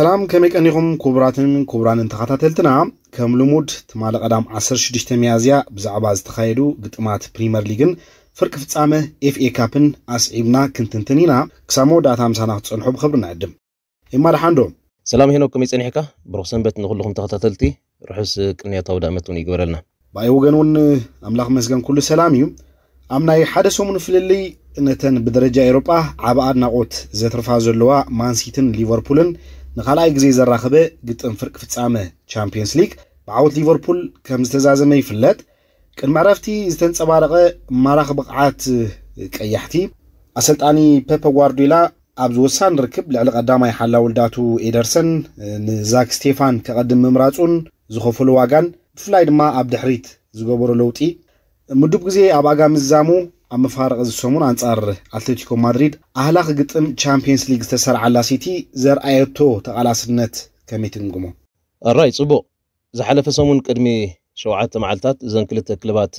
ሰላም ከመይ ቀኒኹም ክቡራትን ክቡራንን ተኸታተልትና ከም ልሙድ ትማለ ቀዳም 16 መያዝያ ብዛዕባ ዝተኻየዱ ግጥማት ፕሪምየር ሊግን ፍርቂ ፍጻመ ኤፍኤ ካፕን ኣስዒብና ክንትንትን ኢና ክሳብ መወዳእታ ምሳና ክትፀንሑ ብክብሪ ንዕድም ይማድሓንዶ ሰላም ሄኖ ከመይ ፀኒሕካ ብሩክ ሰንበት ንኩልኩም ተኸታተልቲ ርሑስ ቅንያታዊ ዳመት እውን ይግበረልና ባይ ወገን እውን ኣምላኽ መስገን ኩሉ ሰላም እዩ ኣብ ናይ ሓደ ሰሙን ፍልልይ ነተን ብደረጃ ኤሮጳ ዓብ ኣድናቆት ዘትርፋ ዘለዋ ማንሲትን ሊቨርፑልን ንኻልኣይ ግዜ ዘራኸበ ግጥም ፍርቂ ፍጻመ ቻምፒየንስ ሊግ ብዓወት ሊቨርፑል ከም ዝተዛዘመ ይፍለጥ ቅድሚ ዕረፍቲ ዝተንፀባረቐ ማራኺ ብቕዓት ቀያሕቲ ኣሰልጣኒ ፔፐ ጓርዲዮላ ኣብ ዝወሳን ርክብ ልዕሊ ቀዳማይ ሓላ ውልዳቱ ኤደርሰን ንዛክ ስቴፋን ከቐድም ምምራፁን ዝኸፈሉ ዋጋን ብፍላይ ድማ ኣብ ድሕሪት ዝገበሮ ለውጢ ምዱብ ግዜ ኣብ ኣጋ ምዛሙ أما فارق السومون أنصار أتلتيكو مدريد أهلاق قطم تشامبيونز ليج تسر على سيتي زر أيتو تقال سنة كميتن قمو الرأي صبو زحلف سومون قدمي شوعات معلتات زن كلتا كلبات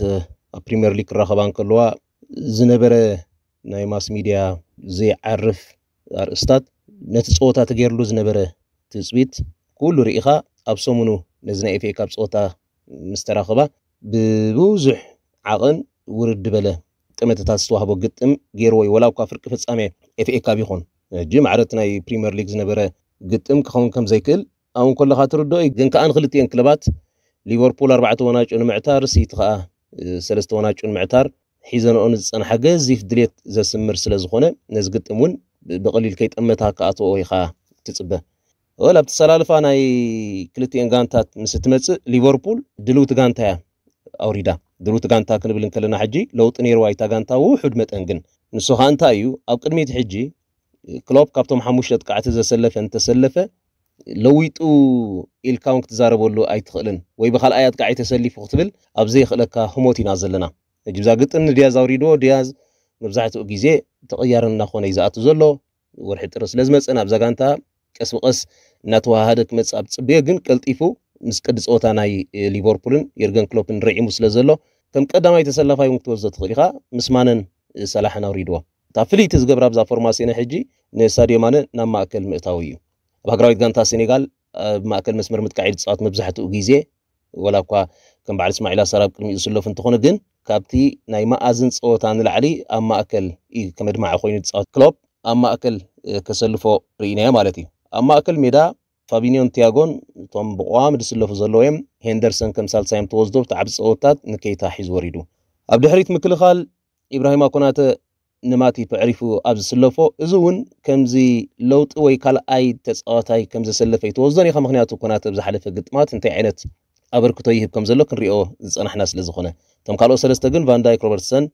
بريمير ليج رخبان كلوا زنبرة ناي ماس ميديا زي عرف أرستات نتي ፆወታ ተገይሩሉ ዝነበረ ትፅቢት ኩሉ ርኢኻ ኣብ ሰሙኑ ነዚ ናይ ኤፍኤ ካብ ፀወታ ምስ ተራኸባ ብብዙሕ ዓቕን ውርድ በለ ጥምትታት ዝተዋህቦ ግጥም ገይርዎ እዩ ወላብ ኳ ፍርቂ ፍጻሜ ኤፍኤ ካብ ይኹን ሕጂ ማዕረት ናይ ፕሪምየር ሊግ ዝነበረ ግጥም ክኸውን ከም ዘይክእል ኣብን ከለካ ትርድኦ እዩ ግን ከዓ ንክልትኤን ክለባት ሊቨርፑል ኣርባዕተ ወናጭኡ ንምዕታር ሲቲ ከዓ ሰለስተ ወናጭኡ ንምዕታር ሒዘንኦ ዝፀንሓ ገዚፍ ድሌት ዘስምር ስለ ዝኾነ ነዚ ግጥም እውን ብቐሊል ከይጠመታ ከኣትዎ ወይ ከዓ ትፅበ ወል ኣብቲ ሰላለፋ ናይ ክልትኤን ጋንታት ምስ እትመፅእ ሊቨርፑል ድልውቲ ጋንታ እያ ኣውሪዳ ድሩት ጋንታ ክንብል ከለና ሕጂ ለውጢ ነይርዋ እታ ጋንታ ውሑድ መጠን ግን ንሱ ኸ እንታይ እዩ ኣብ ቅድሚት ሕጂ ክሎፕ ካብቶም ሓሙሽተ ጥቃዕቲ ዘሰለፈ እንተሰለፈ ለዊጡ ኢልካ እውን ክትዛረበሉ ኣይትኽእልን ወይ ብካልኣይ ኣጥቃዒ ተሰሊፉ ክትብል ኣብ ዘይኽእለካ ህሞት ኢና ዘለና ሕጂ ብዛ ግጥም ንድያዝ ኣውሪድዎ ድያዝ መብዛሕትኡ ግዜ ተቐያሪ እናኾነ እዩ ዝኣቱ ዘሎ ወርሒ ጥሪ ስለ ዝመፀ ናብዛ ጋንታ ቀስ ብቀስ እናተዋሃደ ክመፅእ ኣብ ፅብየ ግን ቀልጢፉ ምስ ቅዲ ፀወታ ናይ ሊቨርፑልን የርገን ክሎፕን ርዒሙ ስለ ዘሎ ከም ቀዳማይ ተሰላፋይ እውን ክትወስዶ ትኽእል ኢኻ ምስ ማነን ሰላሕን ኣውሪድዎ እታ ፍልይ እቲ ዝገብራ ብዛ ፎርማሲነ ሕጂ ንሳድዮ ማነ ናብ ማእከል ምእታዊ እዩ ኣብ ሃገራዊት ጋንታ ሴኔጋል ኣብ ማእከል መስመር ምጥቃዒ ዝፃወት መብዛሕትኡ ግዜ ወላ እኳ ከም በዓል እስማዒል ኣሰራብ ቅድሚኡ ዝስለፍ እንትኾነ ግን ካብቲ ናይ መኣዝን ፀወታ ንላዕሊ ኣብ ማእከል እዩ ከመድማዕ ኮይኑ ዝፃወት ክሎብ ኣብ ማእከል ከሰልፎ ርኢናዮ ማለት እዩ ኣብ ማእከል ሜዳ ፋቢኒዮን ቲያጎን እቶም ብቀዋሚ ዝስለፉ ዘለዉ እዮም ሄንደርሰን ከም ሳልሳዮም ተወስዶ ብጣዕሚ ፀወታት ንከይታ ሒዙ ወሪዱ ኣብ ድሕሪት ምክልኻል ኢብራሂማ ኮናተ ንማቲፕ ዕሪፉ ኣብ ዝስለፎ እዚ እውን ከምዚ ለውጢ ወይ ካልኣይ ተፃዋታይ ከም ዘሰለፈ ይተወስዶን ኢኻ ምክንያቱ ኮናተ ብዝሓለፈ ግጥማት እንታይ ዓይነት ኣበርክቶ ይህብ ከም ዘሎ ክንሪኦ ዝፀናሕና ስለዝኾነ እቶም ካልኦት ሰለስተ ግን ቫንዳይክ ሮበርትሰን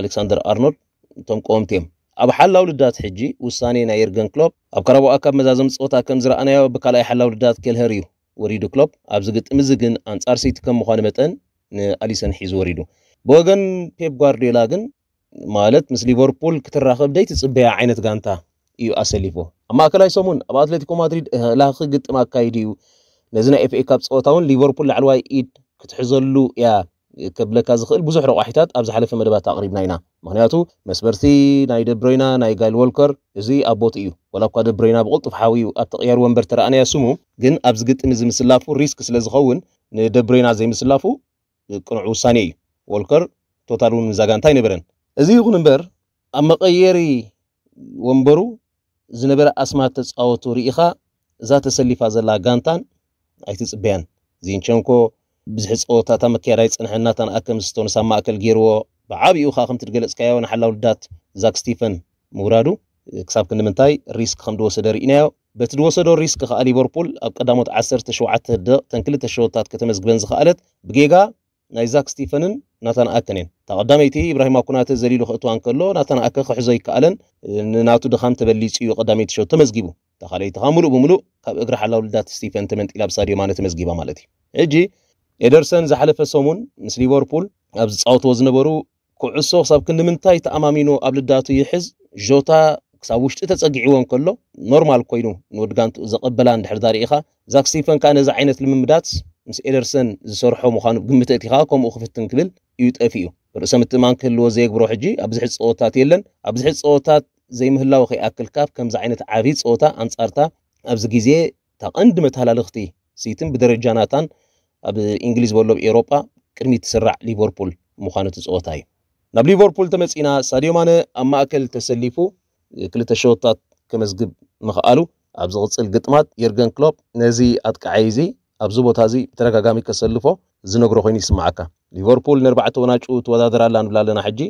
ኣሌክሳንደር ኣርኖልድ እቶም ቀወምቲ እዮም أب حلوا لدات حجي وساني نايرجن كلوب أب كربو أكب مزازم صوتا كم زرعنا بكلا يحلوا لدات كل هريو وريدو كلوب أب زقت مزجن أنصار سيت كم مخانمة ንኣሊሰን ሒዙ ወሪዱ ብወገን ፔፕ ጓርዲዮላ ግን ማለት ምስ ሊቨርፑል ክትራኸብ ደይትፅበያ ዓይነት ጋንታ እዩ ኣሰሊፎ ኣብ ማእከላይ ሰሙን ኣብ ኣትሌቲኮ ማድሪድ ላኺ ግጥም ኣካይድ እዩ ነዚ ናይ ኤፍኤ ካብ ፀወታ እውን ሊቨርፑል ላዕለዋይ ኢድ ክትሕዘሉ እያ ክብለካ ዝኽእል ብዙሕ ረቑሒታት ኣብ ዝሓለፈ መደባት ኣቕሪብና ኢና ምክንያቱ መስበርቲ ናይ ደብሮይና ናይ ጋይል ወልከር እዚ ኣቦት እዩ ወላ እኳ ደብሮይና ብቕልጡፍ ሓዊዩ ኣብ ተቕያሪ ወንበር ተረኣናያ ስሙ ግን ኣብዚ ግጥሚ ዝምስላፉ ሪስክ ስለ ዝኸውን ንደብሮይና ዘይምስላፉ ቅኑዕ ውሳኔ እዩ ወልከር ቶታል እውን ምዛጋንታ ኣይነበረን እዚ ይኹን እምበር ኣብ መቐየሪ ወንበሩ ዝነበረ ኣስማት ተፃወቱ ርኢኻ እዛ ተሰሊፋ ዘላ ጋንታን ኣይትፅበያን ዚንቸንኮ ብዙሕ ፀወታታ መከያዳይ ፅንሕና ተንኣከም ዝተወነሳ ማእከል ገይርዎ ብዓብኡ ካ ከምቲ ትገለፅካዮ ንሓላ ውልዳት ዛክ ስቲፈን ምውራዱ ክሳብ ክንድምንታይ ሪስክ ከም ድወሰደ ርኢናዮ በቲ ድወሰዶ ሪስክ ከዓ ሊቨርፑል ኣብ ቀዳሞት 17 ደቕተን ክልተ ሸወታት ከተመዝግበን ዝኽኣለት ብጌጋ ናይ ዛክ ስቲፈንን ናታን ኣከን እየን እታ ቀዳመይቲ ኢብራሂማ ኩናተ ዘሊሉ ክእትዋን ከሎ ናታን ኣከ ክሕዞ ይከኣለን ንናቱ ድኻም ተበሊፁ እዩ ቀዳመይቲ ሸው ተመዝጊቡ እታ ካልአይቲ ከዓ ሙሉእ ብምሉእ ካብ እግሪ ሓላ ውልዳት ስቲፈን ተመንጢላ ብሳድዮ ማለት ተመዝጊባ ማለት እዩ ሕጂ ኤደርሰን ዝሓለፈ ሰሙን ምስ ሊቨርፑል ኣብ ዝፃወትዎ ዝነበሩ ኩዕሶ ክሳብ ክንዲምንታይ ተኣማሚኑ ኣብ ልዳቱ ይሕዝ ዦታ ክሳብ ውሽጢ ተፀጊዕዎን ከሎ ኖርማል ኮይኑ ንወድ ጋንትኡ ዘቐበላ እንድሕር ዳርኢኻ ዛክ ስቲፈን ከዓ ነዚ ዓይነት ልምምዳት ምስ ኤደርሰን ዝሰርሖ ምዃኑ ግምት እቲኻ ከምኡ ክፍትን ክብል እዩ ጠፊ እዩ ርእሰ ምትእማን ክህልዎ ዘየግብሮ ሕጂ ኣብ ዝሕዝ ፀወታት የለን ኣብ ዝሕዝ ፀወታት ዘይምህላው ከይኣክል ካብ ከምዚ ዓይነት ዓብዪ ፀወታ ኣንጻርታ ኣብዚ ግዜ እታ ቀንዲ መተሃላለኽቲ ሲትን ብደረጃ ናታን ኣብ እንግሊዝ በሎ ብኤሮጳ ቅድሚት ትስራዕ ሊቨርፑል ምዃኑ ትፅወታ እዩ ናብ ሊቨርፑል ተመፂና ሳድዮ ማነ ኣብ ማእከል ተሰሊፉ ክልተ ሸወታት ከመዝግብ ምኽኣሉ ኣብ ዝቕፅል ግጥማት የርገን ክሎፕ ነዚ ኣጥቃዓይ እዚ ኣብዚ ቦታ እዚ ብተደጋጋሚ ከሰልፎ ዝነግሮ ኮይኑ ይስማዓካ ሊቨርፑል ንርባዕተ ወናጩ ትወዳደር ኣላ ንብላ ኣለና ሕጂ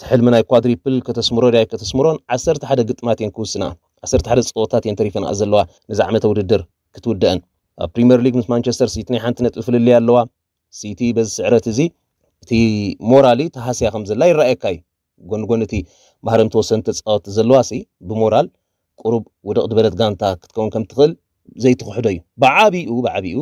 ትሕልሚ ናይ ኳድሪፕል ከተስምሮ ድያይ ከተስምሮን 11 ግጥማት እየን ክውስና 11 ፀወታት እየን ተሪፈንኣ ዘለዋ ነዚ ዓመተ ውድድር ክትውድአን ኣብ ፕሪምየር ሊግ ምስ ማንቸስተር ሲቲ ናይ ሓንትነት እፍልልያ ኣለዋ ሲቲ በዚ ስዕረት እዚ እቲ ሞራሊ ተሃስያ ከም ዘላ ይረኣየካ እዩ ጎንጎን እቲ ባህርም ተወሰን ተፃወቲ ዘለዋ ሲ ብሞራል ቁሩብ ውድቕቲ በለት ጋንታ ክትከውን ከም ትኽእል ዘይትኩሕዶ እዩ ብዓብኡ ብዓብኡ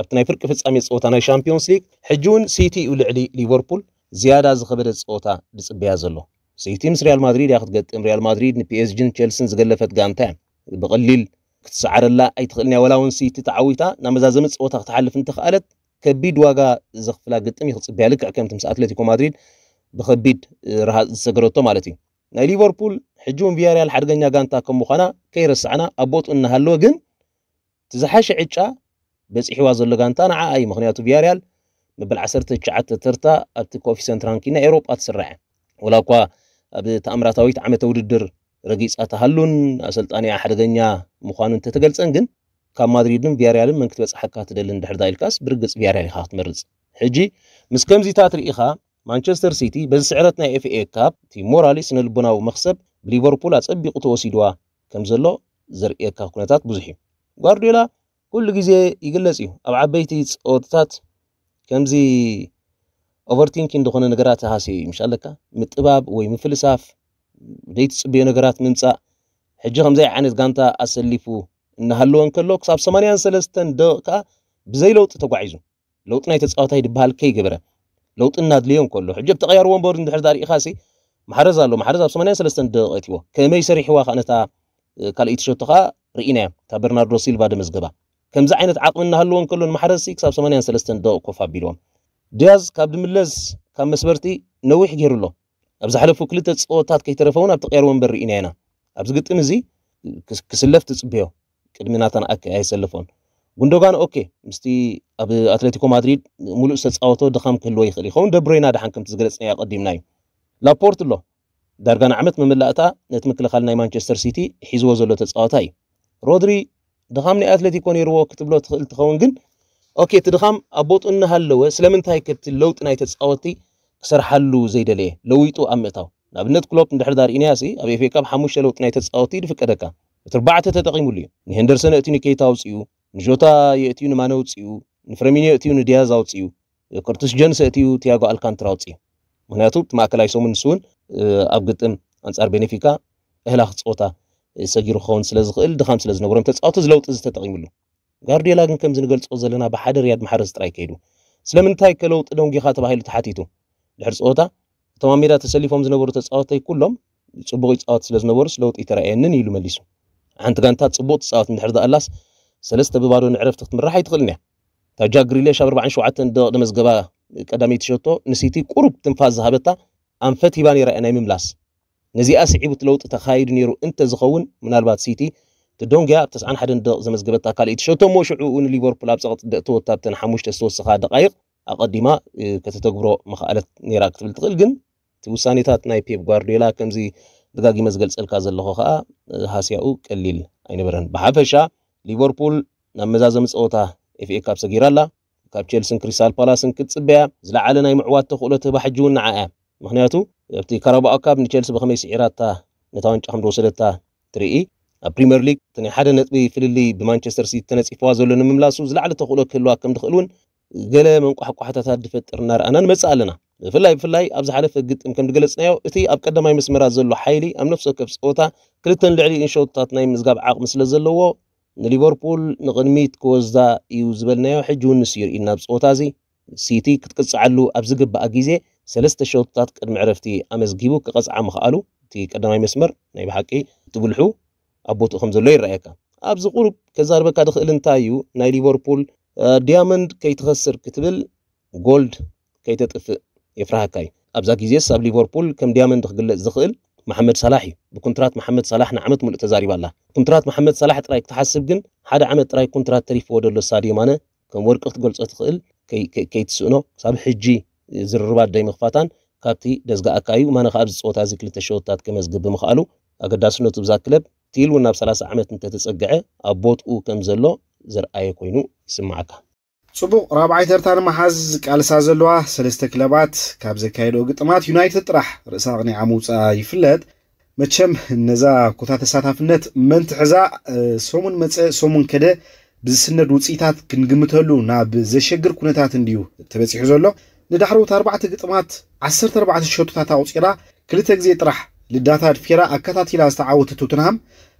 ኣብቲ ናይ ፍርቂ ፍፃሜ ፀወታ ናይ ሻምፒዮንስ ሊግ ሕጂ እውን ሲቲ እዩ ልዕሊ ሊቨርፑል ዝያዳ ዝኸበደ ፀወታ ዝፅበያ ዘሎ ሲቲ ምስ ሪያል ማድሪድ እያ ክትገጥም ሪያል ማድሪድ ንፒኤስጂን ቸልሲን ዝገለፈት ጋንታ እያ ብቐሊል ክትሰዓረላ ኣይትኽእልንያ ወላ እውን ስይቲ ተዓዊታ ናብ መዛዘሚ ፀወታ ክትሓልፍ እንተኽኣለት ከቢድ ዋጋ ዘኽፍላ ግጥም ይክፅበያ ልክዕ ከምቲ ምስ ኣትሌቲኮ ማድሪድ ብከቢድ ረሃፅ ዝሰገረቶ ማለት እዩ ናይ ሊቨርፑል ሕጂ እውን ቪያርያል ሓደገኛ ጋንታ ከም ምዃና ከይረስዕና ኣብ ቦጥኡ እናሃለወ ግን ትዝሓሸ ዕጫ በፂሕዋ ዘሎ ጋንታ ንዓ እዩ ምክንያቱ ቪያርያል መበል 19 ተርታ ኣብቲ ኮፊሰንት ራንኪና ኤሮጳ ትስራዐ ወላ እኳ ኣብ ተኣምራታዊት ዓመተ ውድድር ረጊፃ ተሃሉን ኣሰልጣኒ ሓደገኛ ምዃኑ እንተተገልፀን ግን ካብ ማድሪድን ቪያርያልን መን ክትበፅሓካ ትደልን ድሕር ኢልካስ ብርግፅ ቪያርያል ኢኻ ክትመርፅ ሕጂ ምስ ከምዚታት ርኢኻ ማንቸስተር ሲቲ በዚ ስዕረት ናይ ኤፍኤ ካብ እቲ ሞራሊ ስነልቡናዊ መኽሰብ ብሊቨርፑል ኣፀቢቑ ተወሲድዋ ከም ዘሎ ዘርእየካ ኩነታት ብዙሕ እዩ ጓርዲዮላ ኩሉ ግዜ ይግለጽ እዩ ኣብ ዓበይቲ ፀወትታት ከምዚ ኦቨርቲንኪ እንደኾነ ነገራት ተሃስዩ እዩ ምሻለካ ምጥባብ ወይ ምፍልሳፍ ዘይትፅበዩ ነገራት ምምፃእ ሕጂ ከምዘይ ዓይነት ጋንታ ኣሰሊፉ እናሃለወን ከሎ ክሳብ 83 ደቂቃ ብዘይ ለውጢ ተጓዒዙ ለውጢ ናይ ተፃወታይ ድበሃል ከይግብረ ለውጢ እናድልዮም ከሎ ሕጂ ኣብ ተቐያሪ ወንበር እንድሕር ዳርኢኻሲ ማሕረዝ ኣሎ ማሕረዝ ኣብ 83 ደቂቃ እትዎ ከመይ ሰሪሕዋ ከዓ ነታ ካልእቲ ሸቶ ከዓ ርኢናያ እታ በርናርዶ ሲልቫ ደመዝገባ ከምዚ ዓይነት ዓቕሚ እናሃለወን ከሎን ማሕረዝሲ ክሳብ 83 ደቂቕ ኮፍ ኣቢልዎም ድያዝ ካብ ድምለስ ካብ መስበርቲ ነዊሕ ገይሩ ኣሎ ኣብ ዝሓለፉ ክልተ ፀወታት ከይተረፈ እውን ኣብ ተቐያሪ ወንበር ርኢና ኢና ኣብዚ ግጥም እዚ ክስለፍ ትፅበዮ ቅድሚ ናተን ኣይሰልፎን ጉንዶጋን ኦኬ ምስቲ ኣብ ኣትሌቲኮ ማድሪድ ሙሉእ ዝተፃወቶ ድኻም ክህልዎ ይኽእል ይኸውን ደብሮይና ድሓን ከምቲ ዝገለፅናዮ ኣቐዲምና እዩ ላፖርት ኣሎ ዳርጋ ንዓመት መመላእታ ነቲ ምክልኻል ናይ ማንቸስተር ሲቲ ሒዝዎ ዘሎ ተፃወታ እዩ ሮድሪ ድኻም ናይ ኣትሌቲኮ ነይርዎ ክትብሎ ትኽእል ትኸውን ግን ኦኬ እቲ ድኻም ኣብ ቦጡ እናሃለወ ስለምንታይ ከቲ ለውጢ ናይ ተፃወቲ زيد زيدليه لويتو أمتاو نبنت كلوب ندحر دار إنياسي أبي في كاب حموش لو تناي تتصاوتي دفكركا تربعة تتقيمو لي نهندرسن كي كيتاو تسيو نجوتا يأتيو نمانو تسيو نفرميني يأتيو نديازاو تسيو كرتس جنس أتيو تياغو ألكانتراو تسيو ምክንያቱ እቲ ማእከላይ ሰሙን ንስውን ኣብ ግጥም ኣንጻር ቤኔፊካ እህላ ክፀወታ ሰጊሩ ክኸውን ስለ ዝኽእል ድኻም ስለ ዝነብሮም ተፃወቶ ዝለውጢ ዝተጠቂሙሉ ጋርዲዮላ ግን ከምዚ ንገልፆ ዘለና ብሓደ ርያድ ማሕረስ ጥራይ ከይዱ ስለምንታይ ከለውጢ ደንጊኻ ተባሂሉ ተሓቲቱ دحرس أوتا تماميرا تسليفهم زنبورو تسعوتي كلهم صبغي تسعوت سلز نبورو سلوت إترا إنن يلو مليسو عانت قان تات صبوت تسعوت من حرد ألاس سلست ببارو نعرف تخت من راح يتغلني تا جا قريلي شاب ربعان شو عاتن دو دمز قبا كدامي تشوتو نسيتي قرب تنفاز زهابتا أنفت هباني رأينا مملاس نزي أسي عيبو تلوت تخايد نيرو انت زخون من البات سيتي تدونجا بتسعان حدن دو دمز قبتا قال إتشوتو مو شعوون ليفربول بسغط دقتو تابتن حموش تستو سخا دقائق ኣቐዲማ ከተተግብሮ ምኽኣለት ነይራ ክትብል ትኽእል ግን እቲ ውሳኔታት ናይ ፔፕ ጓርዲዮላ ከምዚ ደጋጊመ ዝገልፀልካ ዘለኹ ከዓ ሃስያኡ ቀሊል ኣይነበረን ብሓፈሻ ሊቨርፑል ናብ መዛዘሚ ፀወታ ኤፍኤ ካብ ሰጊራ ኣላ ካብ ቸልስን ክሪስታል ፓላስን ክትፅበያ ዝለዓለ ናይ ምዕዋት ተኽእሎት ባሕጂ እውን ንዓያ ምክንያቱ ኣብቲ ካራባኦ ካብ ንቸልሲ ብኸመይ ስዒራታ ነታ ዋንጫ ከም ደወሰደታ ትርኢ ኣብ ፕሪምየር ሊግ እቲ ናይ ሓደ ነጥቢ ፍልሊ ብማንቸስተር ሲቲ ተነፂፍዋ ዘሎ ንምምላሱ ዝለዕለ ተኽእሎ ክህልዋ ከም ትኽእል እውን قلة من قح قحتها تدفت النار أنا نمسألنا فلاي فلاي أبز حرف قد يمكن تجلس نيو إثي أبكده ما يمس مرازلو حيلي أم نفسه كبس أوتا كريتن لعلي إن شاء الله تنايم مزجاب عق مثل زلوا نليفربول نغنميت كوز دا يوزبل نيو حجون نسير إن نبس أوتا زي سيتي كتقص علو أبزق بأجيزة سلست شو تات كد معرفتي أمس جيبو كقص عم خالو تي كده ما يمس مر نيب حكي تقولحو أبوت خمزة لير رأيك أبزق قرب كزار بكاد خلنتايو نليفربول ዲያመንድ ከይትኸስር ክትብል ጎልድ ከይተጥፍእ የፍራህካ እዩ ኣብዛ ግዜስ ኣብ ሊቨርፑል ከም ዲያመንድ ክግለፅ ዝኽእል محمد صلاح بكونترات محمد صلاح نعمت ملء تزاري بالله كونترات محمد صلاح ترايك تحسب جن حد عمل ترايك كونترات تريف ودل السادي مانا كم ورقة تقول تقل كي كي, كي تسونو صاب حجي زربات دايم خفاتان كابتي دزقا أكايو مانا خابز صوت هذيك لتشوتات كم يزقب مخالو أقدر داسنو تبزاك كلب تيل وناب سلاس عمت انت تسقعه أبوت أو كم زلو ዘርኣየ ኮይኑ ይስማዓካ ፅቡቅ ራብዓይት ኤርትራ ንምሓዝ ቃልሳ ዘለዋ ሰለስተ ክለባት ካብ ዘካየደኦ ግጥማት ዩናይትድ ጥራሕ ርእሳ ቅኒዓ ምውፃእ ይፍለጥ መቸም ነዛ ኩታ ተሳታፍነት መን ትሕዛ ሰሙን መፀ ሰሙን ከደ ብዝስነድ ውፅኢታት ክንግምተሉ ናብ ዘሸግር ኩነታት እንድዩ ተበፂሑ ዘሎ ንዳሕሮት ኣርባዕተ ግጥማት 14 ሸቶታት ኣውፂራ ክልተ ግዜ ጥራሕ ልዳታ ድፊራ ኣከታቲላ ዝተዓወተ ቶትንሃም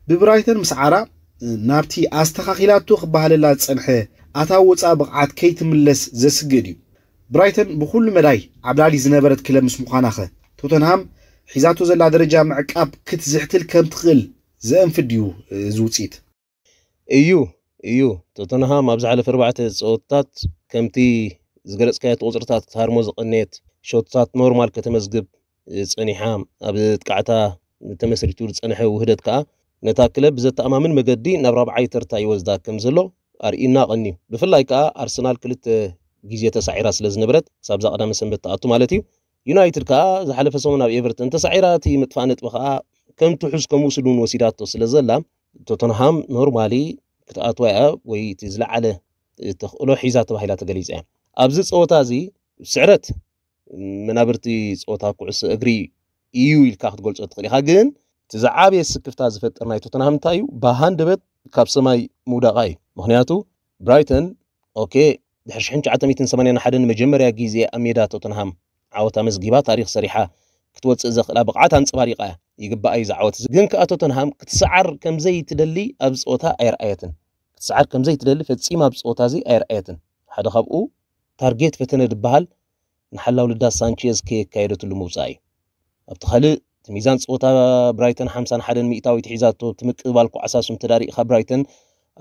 ብብራይተን ምስ ዓራ نابتي استخخيلاتو خبهل لات سنحه اتاو تساب عاد كيت ملس زس قديو برايتن بخول مداي عبدالي زنبرت كلمس مخاناخه توتنهام حيزاتو زل درجة معكاب كت زحتل كم تغل زين فيديو زو تسيت ايو ايو توتنهام ابزع على فربعة صوتات كمتي زقرس كايت وزرتات هارموز قنيت شوتات نورمال كتمزقب اسقني حام ابزت كعتا تمسري تورس انحه وهدت كا ነታ ክለብ ብዘተኣማምን መገዲ ናብ ራብዓይ ተርታ ይወስዳ ከም ዘሎ ኣርኢና ቐኒዩ ብፍላይ ከዓ ኣርሰናል ክልተ ግዜ ተሳዒራ ስለ ዝነበረት ክሳብ ዛ ቀዳመ ሰንበት ተኣቱ ማለት እዩ ዩናይትድ ከዓ ዝሓለፈ ሰሙን ኣብ ኤቨርተን ተሳዒራ እቲ ምጥፋእ ነጥቢ ከዓ ከም ትሑዝ ከም ውስድ እውን ወሲዳቶ ስለ ዘላ ቶተንሃም ኖርማሊ ክትኣትዋ እያ ወይ እቲ ዝለዓለ ተኽእሎ ሒዛ ተባሂላ ተገሊፀ እያ ኣብዚ ፀወታ እዚ ስዕረት መናብርቲ ፀወታ ኩዕሶ እግሪ እዩ ኢልካ ክትገልፆ ትኽእል ኢኻ ግን تزعابي السكفتا زفتر ناي توتنهام تايو باهاند بيت كاب سماي مودا غاي مهنياتو برايتن اوكي دحش حنش عتمي تنسماني نحدن مجمري اقيزي اميدا توتنهام عوتا مزقبا تاريخ سريحا كتوتس ازخ لا بقعات هانس باريقا يقبا اي زعوت زقنك اتوتنهام كتسعر كم زي تدلي ابسوتا اير ايتن كتسعر كم زي تدلي فتسيما ابسوتا زي اير ايتن حدا خبقو تارجيت فتند بهال نحلاو لدا سانشيز كي كايدو تلو موزاي ابتخلي እቲ ሚዛን ፀወታ ብራይተን 51 ሚእታዊት ሒዛቶ እቲ ምቅባል ኩዓሳሱን ተዳሪእካ ብራይተን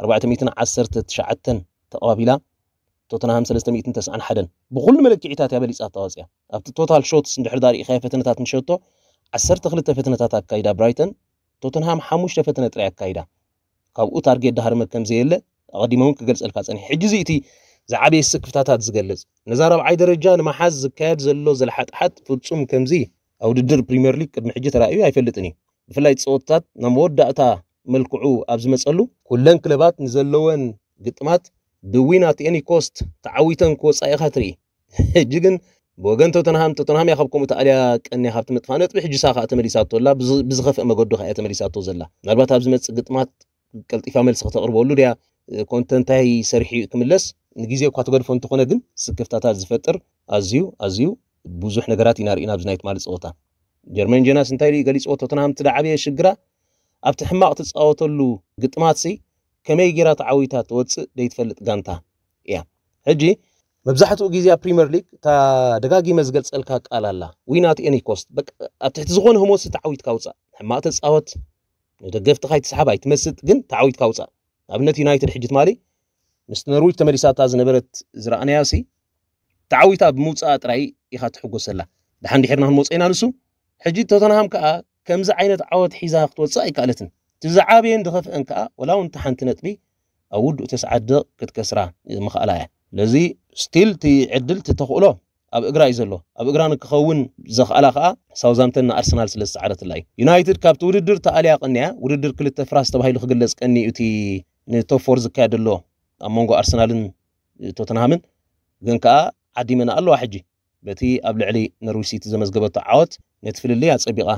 419 ተቐባቢላ ቶተንሃም 391 ብኩሉ መለክዒታት እያ በሊፃ ተዋፅያ ኣብቲ ቶታል ሾትስ እንድሕር ዳሪእካየ ፈተነታት ንሸቶ 12 ፈተነታት ኣካይዳ ብራይተን ቶተንሃም ሓሙሽተ ፈተነ ጥራይ ኣካይዳ ካብኡ ታርጌት ዳሃርመት ከምዘየለ ኣቐዲመ እውን ክገልፀልካ ፀኒ ሕጂ እዚ እቲ ዝዓበየ ስክፍታታት ዝገልፅ ነዛ ረብዓይ ደረጃ ንመሓዝ ዝካየድ ዘሎ ዘለሓጥሓት ፍፁም ከምዚ ውድድር ፕሪምየር ሊግ ቅድሚ ሕጂ ተራእዩ ኣይፈልጥን እዩ ብፍላይ ፀወትታት ናብ መወዳእታ መልክዑ ኣብ ዝመፀሉ ኩለን ክለባት ንዘለወን ግጥማት ብዊናት ኤኒ ኮስት ተዓዊተን ክወፃኢ ኢኻ ትርኢ ሕጂ ግን ብወገን ቶተንሃም ቶተንሃም እያ ካብ ከምኡ ተኣልያ ቀኒያ ካብቲ ምጥፋእ ነጥቢ ሕጂ ሳ ከዓ ተመሊሳቶ ኣላ ብዝኸፍአ መገዱ ከዓ እያ ተመሊሳቶ ዘላ ምናልባት ኣብ ዝመፅእ ግጥማት ቀልጢፋ መልሲ ክተቕርበሉ ድያ ኮንተንታይ ሰሪሕ ክምለስ ንግዜ እኳ ተገድፎ እንተኾነ ግን ስክፍታታት ዝፈጥር ኣዝዩ ኣዝዩ ብዙሕ ነገራት ኢና ርኢና ኣብዚ ናይ ትማሊ ፀወታ ጀርመን ጀናስ እንታይ ገሊፅዎ ቶተንሃም እቲ ዓበየ ሽግራ ኣብቲ ሕማቕ ትፃወተሉ ግጥማት ሲ ከመይ ጌራ ተዓዊታ ትወፅእ ደይትፈልጥ ጋንታ እያ ሕጂ መብዛሕትኡ ግዜ ኣብ ፕሪምየር ሊግ እታ ደጋጊመ ዝገልፀልካ ቃል ኣላ ዊናት ኤኒ ኮስት ኣብ ትሕቲ ዝኾነ ህሞስ ተዓዊትካ ውፃእ ሕማቕ ተፃወት ንደገፍትካ ይትስሓብ ኣይትመስጥ ግን ተዓዊትካ ውፃእ ኣብነት ዩናይትድ ሕጂ ትማሊ ምስ ኖርዊች ተመሊሳታ ዝነበረት ዝረኣናያ ሲ ተዓዊታ ብምውፃእ ጥራይ ኢኻ ትሕጎሰላ ድሓን ድሒርና ክንመፅእና ንሱ ሕጂ ቶተንሃም ከዓ ከምዚ ዓይነት ዓወት ሒዛ ክትወፅእ ኣይከኣለትን ትዛዓበየን ድኸፍአን ከዓ ወላ እውን ሓንቲ ነጥቢ ኣብ ውድእ ተሰዓድቕ ክትከስራ ምኽኣላ እያ ስለዚ ስቲል እቲ ዕድል ትተኽእሎ ኣብ እግራ እዩ ዘሎ ኣብ እግራ ንክኸውን ዘኽኣላ ከዓ ሳውዛምተን ንኣርሰናል ስለ ዝተዓረትላ እዩ ዩናይትድ ካብቲ ውድድር ተኣልያ ቀኒያ ውድድር ክልተ ፍራስ ተባሂሉ ክግለፅ ቀኒ እዩ እቲ ንቶፎር ዝካየደሎ ኣብ መንጎ ኣርሰናልን ቶተንሃምን ግን ከዓ ዓዲመና ኣለዋ ሕጂ በቲ ኣብ ልዕሊ ነርዊሲቲ ዘመዝገበቶ ዓወት ነቲ ፍልልይ ኣፀቢቓ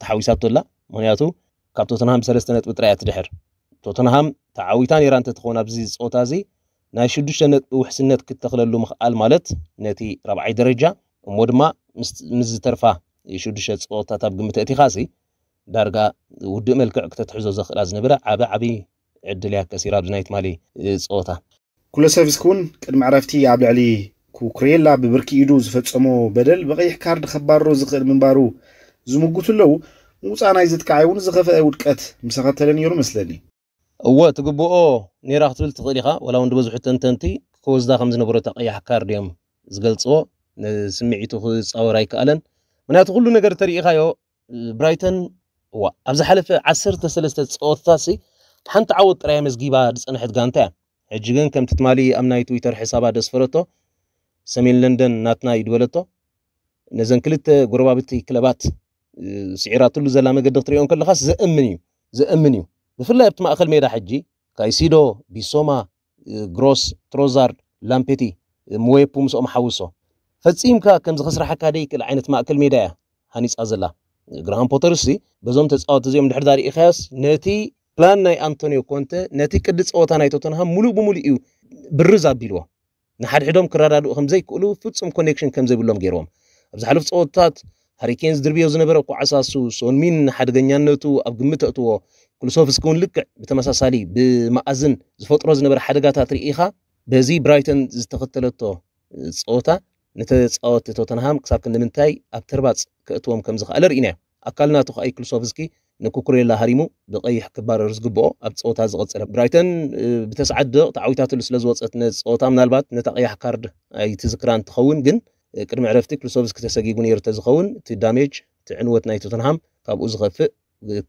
ተሓዊሳቶላ ምክንያቱ ካብ ቶተንሃም ሰለስተ ነጥቢ ጥራይ ትድሕር ቶተንሃም ተዓዊታ ነራ እንተትኸውን ኣብዚ ፀወታ እዚ ናይ ሽዱሽተ ነጥቢ ውሕስነት ክተኽለሉ ምኽኣል ማለት ነቲ ረብዓይ ደረጃ እሞ ድማ ምስ ዝተርፋ ሽዱሽተ ፀወታት ኣብ ግምት እቲኻ ሲ ዳርጋ ውድእ መልክዕ ክተትሕዞ ዘኽእላ ዝነበረ ዓብ ዓብዪ ዕድል እያ ከሲራ ኣብዚ ናይ ትማሊ ፀወታ ኩሎ ሰብስ እውን ቅድሚ ዕረፍቲ ኣብ ልዕሊ ኩኩሬላ ብብርኪ ኢዱ ዝፈፀሞ በደል ብቀይሕ ካርድ ከባርሮ ዝኽእል ምንባሩ ዝምግቱ ኣለዉ ምውፃእ ናይ ዝትከዓይ እውን ዝኸፍአ ውድቀት ምሰኸተለ ነይሩ መስለኒ እወ ትግብኦ ኔራ ክትብል ትኽእል ኢኻ ወላ እውን ድበዝሑ ተንተንቲ ክወዝዳ ከም ዝነበሮ እታ ቀያሕ ካርድ እዮም ዝገልፅዎ ስምዒቱ ክፃወር ኣይከኣለን ምክንያቱ ኩሉ ነገር ተሪኢኻዮ ብራይተን እዋ ኣብ ዝሓለፈ 13 ፀወትታት ሓንቲ ዓወት ጥራይ መስጊባ ዝፀንሐት ጋንታ እያ ሕጂ ግን ከምቲ ትማሊ ኣብ ናይ ትዊተር ሕሳባ ደስፈረቶ سمين لندن ناتنا يدولتو نزن كلت قربابتي كلابات سعيرات اللو زلامة مقدر تريون كل خاص زأمنيو زأمنيو بفلا يبتما أخل ميدا حجي كايسيدو بيسوما غروس تروزارد لامبتي موي بومس أم حوسو فتصيمكا كمز زخسر حكا ديك العينة ما أكل ميدا هانيس أزلا جرام بوترسي بزوم تسقاط تزيوم دحر داري إخاس نتي بلان ناي أنتونيو كونتي نتي كدس أوتا ناي توتنها ملو بملو إيو بالرزا بيلوا ንሓድሕዶም ክረዳድኡ ከም ዘይክእሉ ፍጹም ኮኔክሽን ከም ዘይብሎም ገይሮም ኣብ ዝሓለፉ ፀወትታት ሃሪኬንስ ድርብዮ ዝነበረ ኳዓሳሱ ሶንሚን ሓደገኛነቱ ኣብ ግምት ተእትዎ ኩልሶፍስ እውን ልክዕ ብተመሳሳሊ ብማእዝን ዝፈጥሮ ዝነበረ ሓደጋታት ርኢኻ በዚ ብራይተን ዝተኸተለቶ ፀወታ ነተፃወቲ ቶተንሃም ክሳብ ክንድምንታይ ኣብ ተርባፅ ክእትዎም ከም ዝኽኣለ ርኢናዮ ኣካልናቱ ከዓ ክልሶፍስኪ ንኩኩሬላ ሃሪሙ ብቀይሕ ክባረር ዝግብኦ ኣብ ፀወታ ዝቐፅለ ብራይተን ብተስዓት ደቕ ተዓዊታትሉ ስለ ዝወፀት ነቲ ፀወታ ምናልባት ነታ ቀያሕ ካርድ ኣይትዝክራ እንትኸውን ግን ቅድሚ ዕረፍቲ ክሉሶቭስኪ ተሰጊጉ ነይሩ ተዝኸውን እቲ ዳሜጅ እቲ ዕንወት ናይ ቶተንሃም ካብኡ ዝኸፍእ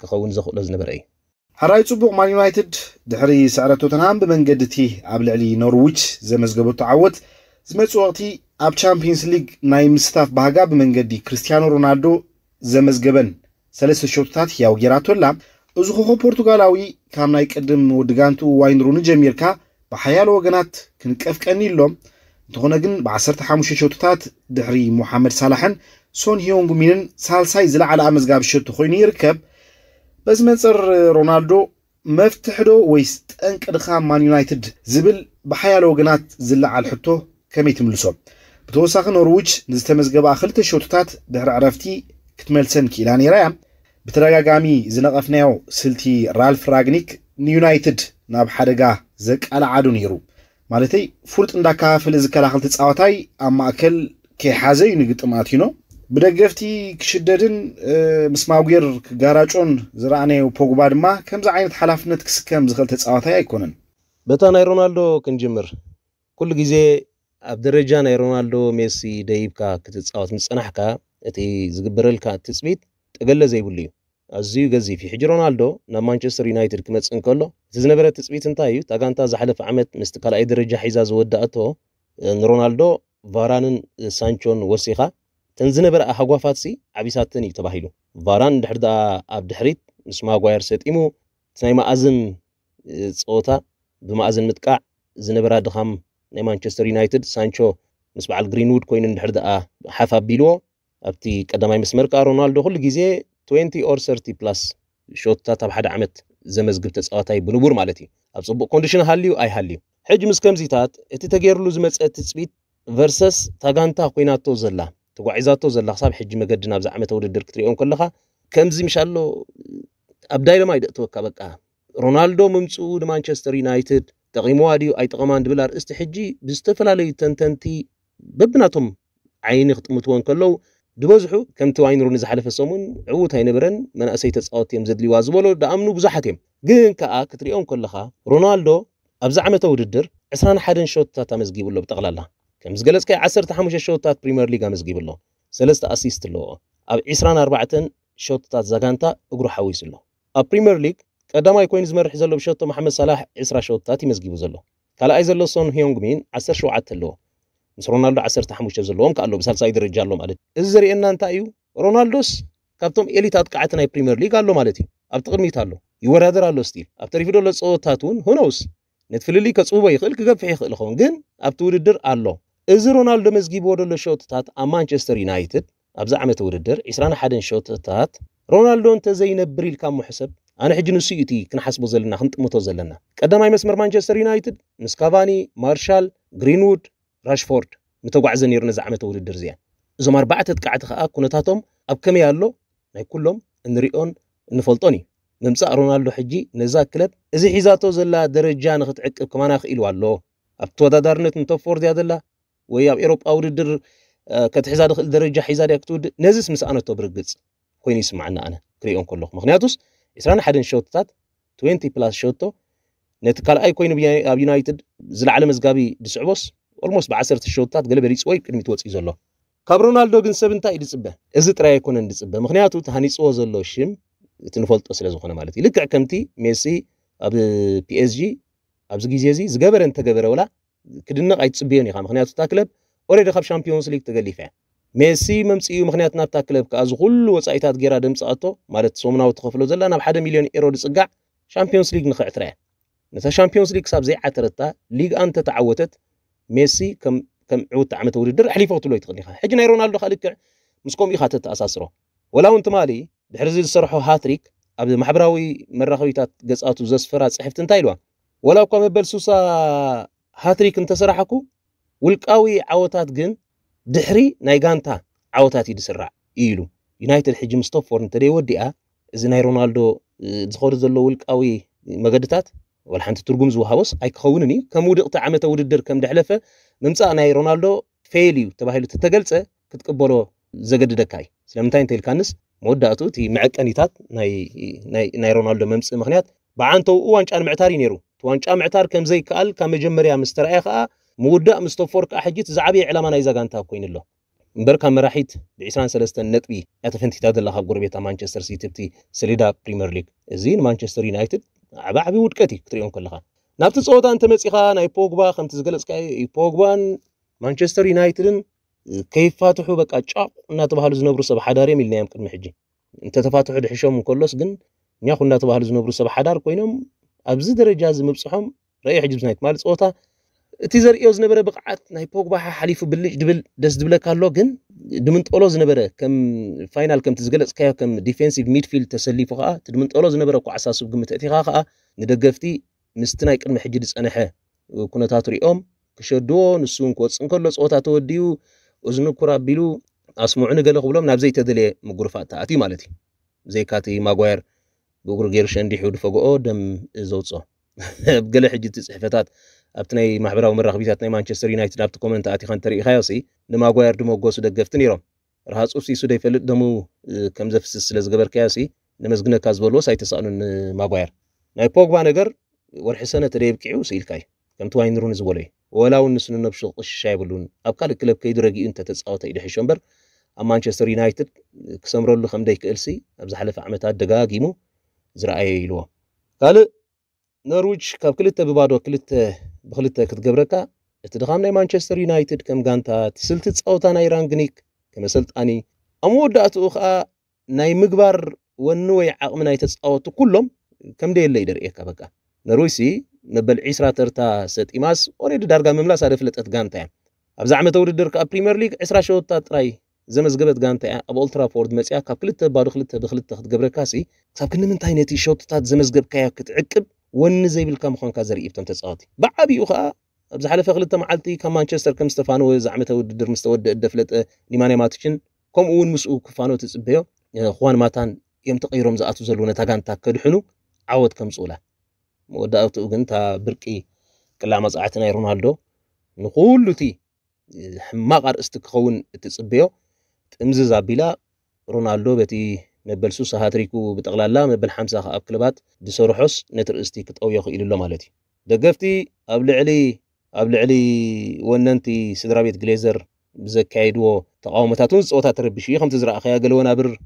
ክኸውን ዘኽእሎ ዝነበረ እዩ ሓራይ ፅቡቕ ማን ዩናይትድ ድሕሪ ስዕረት ቶተንሃም ብመንገዲ እቲ ኣብ ልዕሊ ኖርዊች ዘመዝገቦ ተዓወት ዝመፁ ወቕቲ ኣብ ቻምፒየንስ ሊግ ናይ ምስታፍ ባህጋ ብመንገዲ ክርስቲያኖ ሮናልዶ ዘመዝገበን ሰለስተ ሾቶታት ያውጊራቶ ኣላ እዚ ኮኸ ፖርቱጋላዊ ካብ ናይ ቅድም ውድጋንቱ ዋይንሩ ንጀሚርካ ብሓያሎ ወገናት ክንቀፍቀኒ ኢሎም እንተኾነ ግን ብ15 ሸቶታት ድሕሪ ሙሓመድ ሳላሕን ሶን ሂዮንጉሚንን ሳልሳይ ዝለዓለ ኣመዝጋቢ ሸቶ ኮይኑ ይርከብ በዚ መንፀር ሮናልዶ መፍትሕ ዶ ወይስ ጠንቂ ድኻ ማን ዩናይትድ ዝብል ብሓያሎ ወገናት ዝለዓል ሕቶ ከመይ ትምልሶም ብተወሳኺ ኖርዊች ንዝተመዝገባ ክልተ ሸቶታት ድሕሪ ዕረፍቲ ክትመልሰን ክኢላ ነይራ እያ ብተደጋጋሚ ዝነቐፍናዮ ስልቲ ራልፍ ራግኒክ ንዩናይትድ ናብ ሓደጋ ዘቃልዓዱ ነይሩ ማለተይ ፍሉጥ እንዳከፋፍል ዝከላኸል ተፃወታይ ኣብ ማእከል ከይሓዘ እዩ ንግጥማት ኢኖ ብደገፍቲ ክሽደድን ምስ ማጉር ክጋራጮን ዝረኣነዩ ፖጉባ ድማ ከምዚ ዓይነት ሓላፍነት ክስከም ዝኽእል ተፃወታይ ኣይኮነን በታ ናይ ሮናልዶ ክንጅምር ኩሉ ግዜ ኣብ ደረጃ ናይ ሮናልዶ ሜሲ ደይብካ ክትፃወት ምፅናሕካ እቲ ዝግበረልካ ትፅቢት ጠገለ ዘይብሉ እዩ ኣዝዩ ገዚፍ እዩ ሕጂ ሮናልዶ ናብ ማንቸስተር ዩናይትድ ክመፅእ እንከሎ እቲ ዝነበረ ትፅቢት እንታይ እዩ ታጋንታ ዝሓለፈ ዓመት ምስቲ ካልኣይ ደረጃ ሒዛ ዝወዳእቶ ንሮናልዶ ቫራንን ሳንቾን ወሲኻ ተን ዝነበረ ኣሃጓፋት ሲ ዓብሳተን እዩ ተባሂሉ ቫራን እንድሕር ኣ ኣብ ድሕሪት ምስ ማጓየር ሰጢሙ እቲ ናይ ማእዝን ፀወታ ብማእዝን ምጥቃዕ ዝነበራ ድኻም ናይ ማንቸስተር ዩናይትድ ሳንቾ ምስ በዓል ግሪንውድ ኮይኑ እንድሕር ደኣ ሓፍ ኣቢልዎ ابتي قدماي مسمر كا رونالدو كل جيزه 20 أو 30 بلس شوتا تبع حدا عمت زمزغب تصاواتاي بنبور مالتي اب صبو كونديشن حاليو اي حاليو حج مسكم زيتات اتي تغيرلو زمص تصبيت فيرسس تاغانتا كويناتو زلا تغعيزاتو زلا حساب حج مجدنا بزعمت وددر كتريون كلها كمزي مشالو اب دايلو ما يدتوكا بقى رونالدو ممصو لمانشستر يونايتد تقيمو اديو اي تقماند بلار استحجي بستفلا لي تنتنتي ببناتهم عيني خطمت وان كلو ድበዝሑ ከምቲ ዋይኑሩ ንዝሓለፈ ሰሙን ዕዉት ኣይነበረን መናእሰይ ተፃወቲ እዮም ዘድልይዋ ዝበሎ ደኣምኑ ብዙሓት እዮም ግን ከዓ ክትሪኦም ከለኻ ሮናልዶ ኣብዛ ዓመተ ውድድር 21 ሸወትታት ኣመዝጊቡሎ ብጠቕላላ ከም ዝገለጽካይ 15 ሸወትታት ፕሪምየር ሊግ ኣመዝጊብሎ ሰለስተ ኣሲስት ኣለዎ ኣብ 24 ሸወትታት ዘጋንታ እግሩ ሓዊሱ ኣሎ ኣብ ፕሪምየር ሊግ ቀዳማይ ኮይኑ ዝመርሕ ዘሎ ብሸቶ መሓመድ ሰላሕ 20 ሸወትታት ይመዝጊቡ ዘሎ ካልኣይ ዘሎ ሶን ሂዮንግሚን 17 ኣለዎ ምስ ሮናልዶ ዓሰርተ ሓሙሽተ ዘለዎም ከኣሎ ብሳልሳይ ደረጃ ኣሎ ማለት እዩ እዚ ዘርእየና እንታይ እዩ ሮናልዶስ ካብቶም ኤሊት ኣጥቃዓቲ ናይ ፕሪምየር ሊግ ኣሎ ማለት እዩ ኣብ ትቕድሚት ኣሎ ይወዳደር ኣሎ ስቲል ኣብ ተሪፉ ደሎ ፀወታት እውን ሁነውስ ነቲ ፍልልይ ከፅውቦ ይኽእል ክገፍሕ ይኽእል ይኸውን ግን ኣብቲ ውድድር ኣሎ እዚ ሮናልዶ መዝጊብዎ ደሎ ሸውትታት ኣብ ማንቸስተር ዩናይትድ ኣብዚ ዓመት ውድድር 21 ሸውትታት ሮናልዶ እንተዘይነብር ኢልካ እሞ ሕሰብ ኣነ ሕጂ ንሱ እዩ እቲ ክንሓስቦ ዘለና ክንጥምቶ ዘለና ቀዳማይ መስመር ማንቸስተር ዩናይትድ ምስ ካቫኒ ማርሻል ግሪንውድ ራሽፎርድ ንተጓዕዘ ነይሩ ዝዓመተ ውድድር እዚአን እዞም ኣርባዕተ ጥቃዕቲ ከዓ ኩነታቶም ኣብ ከመይ ኣሎ ናይ ኩሎም እንሪኦን እንፈልጦን እዩ ምምፃእ ሮናልዶ ሕጂ ነዛ ክለብ እዚ ሒዛቶ ዘላ ደረጃ ንክትዕቅብ ከማና ክኢሉ ኣሎ ኣብ ተወዳዳርነት ንቶፕፎርድ እያ ዘላ ወይ ኣብ ኤሮጳ ውድድር ከትሕዛ ድኽእል ደረጃ ሒዛ ድያ ክትውድእ ነዚስ ምስ ኣነቶ ብርግፅ ኮይኑ ይስማዓና ኣነ ክሪኦም ከለኹ ምክንያቱስ 21 ሸውትታት 20 ፕላስ ሸውቶ ነቲ ካልኣይ ኮይኑ ኣብ ዩናይትድ ዝለዕለ መዝጋቢ ድስዕቦስ ኦልሞስት ብዓሰርተ ሸውጥታት ገለ በሊፅ ወይ ቅድሚት ወፂኡ ዘሎ ካብ ሮናልዶ ግን ሰብ እንታይ እዩ ዝፅበ እዚ ጥራይ ኣይኮነን ዝፅበ ምክንያቱ እቲ ሃኒፅዎ ዘሎ ሽም እቲ ንፈልጦ ስለ ዝኾነ ማለት እዩ ልክዕ ከምቲ ሜሲ ኣብ ፒኤስጂ ኣብዚ ግዜ እዚ ዝገበረ እንተገበረ ወላ ክድነቕ ኣይትፅብዮን ኢኻ ምክንያቱ እታ ክለብ ኦሬዲ ካብ ሻምፒዮንስ ሊግ ተገሊፈ እያ ሜሲ መምፅኡ ምክንያት ናብታ ክለብ ከዓ እዚ ኩሉ ወፃኢታት ጌራ ደምፅኣቶ ማለት ሶሙናዊ ትኸፍሎ ዘላ ናብ ሓደ ሚሊዮን ኤሮ ዝፅጋዕ ሻምፒዮንስ ሊግ ንክዕትረ እያ ነታ ሻምፒዮንስ ሊግ ክሳብ ዘይዓተረታ ሊግ ኣን ተተዓወተት ميسي كم كم عود عمت وريدر حليفه وتلو يتغني خا حجنا رونالدو خالك مسكوم يخاطة أساسرو ولا أنت مالي بحرزي الصرح هاتريك عبد المحبراوي مرة خوي تات جزأت وزس فرات صحفت انتايلوا ولا قام بلسوسا هاتريك انت سرحكو والقاوي عوتات جن دحري تا عوتات يدسرع إيلو يونايتد حج مستوفر انت ودي اه زين رونالدو زخور زلو والقاوي مجدتات ወላ ትርጉም ዝወሃቦስ ኣይክኸውንን እዩ ከም ውድቕቲ ዓመተ ውድድር ከም ደሕለፈ ምምፃእ ናይ ሮናልዶ ፌል እዩ ተባሂሉ ተተገልፀ ክትቅበሎ ዘገድደካ እዩ ስለምንታይ እንተኢልካንስ መወዳእቱ እቲ መዐቀኒታት ናይ ሮናልዶ መምፅእ ምክንያት ብዓንተው ዋንጫ ንምዕታር እዩ ነይሩ እቲ ዋንጫ ምዕታር ከም ዘይከኣል ካብ መጀመርያ ምስ ተረኣየ ከዓ ምውዳእ ምስ ተፈር ከዓ ሕጂ እቲ ዝዓበየ ዕላማ ናይ ዛጋንታ ኮይኑ ኣሎ እምበር ካብ መራሒት ብ23 ነጥቢ እያ ተፈንቲታ ዘላ ካብ ጎረቤታ ማንቸስተር ሲቲ ብቲ ሰሌዳ ፕሪምየር ሊግ እዚ ንማንቸስተር ዩናይትድ عبابي ودكتي كتريون كلها نبت صوت أنت مسيخا ناي بوجبا خمت زغلس كاي بوجبان مانشستر يونايتد كيف فاتحوا بك أشاق ناتو بحال زنوبرو سب حداري ملنا يمكن محجي أنت تفاتح الحشوم كلس جن ياخذ ناتو بحال زنوبرو سب حدار كوينهم أبز درجة زمبصحهم رايح جبز نايت مال صوتها تيزر إيوز نبرة بقعت ناي بوك باها حليف بلش دبل دس دبل كارلوجن دمنت أولوز نبرة كم فاينال كم تزقل سكايا كم ديفنسيف ميد فيلد تسلي فقا دمنت أولوز نبرة كو عساس بقمة أتيغا خا ندقفتي مستناي كرم حجدس أنا ها وكنا تاتري أم كشدو نسون كوتس انكر لس توديو وزنو كرا بيلو أسمعنا قال قبلهم نابزي تدلي مقرفات تاتي مالتي زي كاتي ماغوير بقر غير شندي حود فقو أو دم زوتسو بقل حجدس حفتات ኣብቲ ናይ ማሕበራዊ መራኸቢታት ናይ ማንቸስተር ዩናይትድ ኣብቲ ኮመንት ኣቲኻ እንተርኢኻዮ ሲ ንማጓየር ድመጎሱ ደገፍቲ ነይሮም ረሃፁ ሲሱ ደይፈልጥ ደሙ ከም ዘፍስስ ስለ ዝገበርካዮ ሲ ንመዝግነካ ዝበልዎስ ኣይተሰቕኑን ማጓየር ናይ ፖግባ ነገር ወርሒ ሰነ ተደየብቂዑ ስኢልካ እዩ ከምቲ ዋይንሩን ዝበሎ እዩ ወላ እውን ንሱ ንነብሱ ቅሽሻ የብሉን ኣብ ካልእ ክለብ ከይዱ ረጊኡ እንተተፃወተ እዩ ድሕሾ እምበር ኣብ ማንቸስተር ዩናይትድ ክሰምረሉ ከም ደይክእልሲ ኣብ ዝሓለፈ ዓመታት ደጋጊሙ ዝረኣየ ኢልዎ ካልእ ኖርዊች ካብ ክልተ ብባዶ ክልተ ብክልተ ክትገብረካ እቲ ድኻም ናይ ማንቸስተር ዩናይትድ ከም ጋንታ ትስልቲ ፀወታ ናይ ራንግኒክ ከመሰልጣኒ ኣብ መወዳእትኡ ከዓ ናይ ምግባር ወኒ ወይ ዓቕሚ ናይ ተፃወቱ ኩሎም ከም ደየለይ ደርእየካ በቃ ኖርዌይሲ መበል 20 ተርታ ሰጢማስ ኦሬዲ ዳርጋ ምምላስ ኣደፍለጠት ጋንታ እያ ኣብዛ ዓመተ ውድድር ከዓ ፕሪምየር ሊግ 20 ሸወታት ጥራይ ዘመዝገበት ጋንታ እያ ኣብ ኦልትራፎርድ መፅያ ካብ ክልተ ባዶ ክልተ ብክልተ ክትገብረካ ሲ ክሳብ ክንምንታይ ነቲ ሸውትታት ዘመዝገብካዮ ክትዕቅብ ወኒ ዘይብልካ ምዃንካ ዘርኢ ብቶም ተፃወቲ ብዓብኡ ከዓ ኣብ ዝሓለፈ ክልተ መዓልቲ ካብ ማንቸስተር ከም ዝተፋነወ ዝዓመተ ውድድር ምስ ተወድአ እደፍለጠ ኒማንያ ማቲችን ከምኡ እውን ምስኡ ክፋኖ ትፅበዮ ኹዋን ማታን እዮም ተቐይሮም ዝኣትዉ ዘለዉ ነታ ጋንታ ከድሕኑ ዓወት ከምፅኡላ መወዳእትኡ ግን እታ ብርቂ ቅላ መፅዕቲ ናይ ሮናልዶ ንኩሉ እቲ ሕማቕ ኣርእስቲ ክኸውን እትፅበዮ ጥምዝዝ ኣቢላ ሮናልዶ በቲ مبل سوسا هاتريكو بتغلالا مبل حمسا خاب كلبات دسورحوس نتر استي كتقوي يخو إلي اللوم هالتي دقفتي أبل علي أبل علي وننتي سدرابيت غليزر بزكايدو تقاومتاتون سوتا تربشي خمت زرع أخيا قلونا بر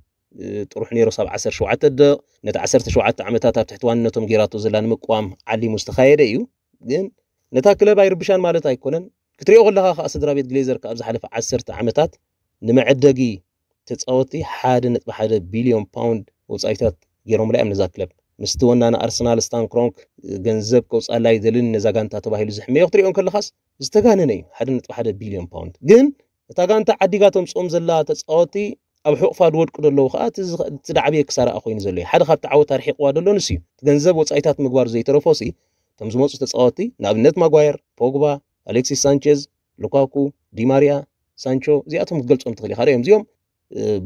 تروح نيرو سبع عشر شو عتد نت عشر شو عتد عمتاتا بتحتوان نتم جيراتو زلان مقوام علي مستخايد ايو جن نتا كلبا يربشان مالتا يكونن كتري أغلها خاص درابيت غليزر كأبز حلف عشر عمتات نمعدقي تصاوتي حاد نطبع حاد بليون باوند وصايتات جيروم لأم نزا كلب مستونا أنا أرسنال ستان كرونك جنزب كوس ألاي دلين نزا غانتا تباهي لزح ميوغ تريون كل خاص استغانيني حاد نطبع حاد بليون باوند جن تا غانتا عدي غاتم سوم زلا تصاوتي أو حق فاد ورد كده لو خاطر تز تدعبي كسر أخوي نزلي حد خاب تعود ترحيق واد لو نسي تجنزب وتسأيتات مجوار زي ترفوسي تمز موسو تسأوتي ناب نت مجوار بوجبا أليكسي سانشيز لوكاكو دي ماريا سانشو زي أتهم تقلت أم تغلي خارج يوم